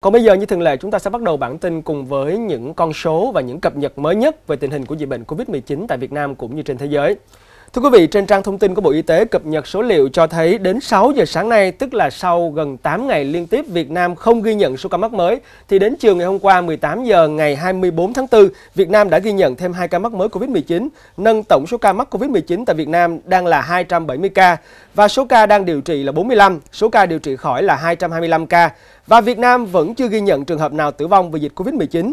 Còn bây giờ như thường lệ chúng ta sẽ bắt đầu bản tin cùng với những con số và những cập nhật mới nhất về tình hình của dịch bệnh Covid-19 tại Việt Nam cũng như trên thế giới. Thưa quý vị, trên trang thông tin của Bộ Y tế cập nhật số liệu cho thấy đến 6 giờ sáng nay, tức là sau gần 8 ngày liên tiếp Việt Nam không ghi nhận số ca mắc mới, thì đến chiều ngày hôm qua 18 giờ ngày 24 tháng 4, Việt Nam đã ghi nhận thêm 2 ca mắc mới COVID-19, nâng tổng số ca mắc COVID-19 tại Việt Nam đang là 270 ca và số ca đang điều trị là 45, số ca điều trị khỏi là 225 ca và Việt Nam vẫn chưa ghi nhận trường hợp nào tử vong vì dịch COVID-19.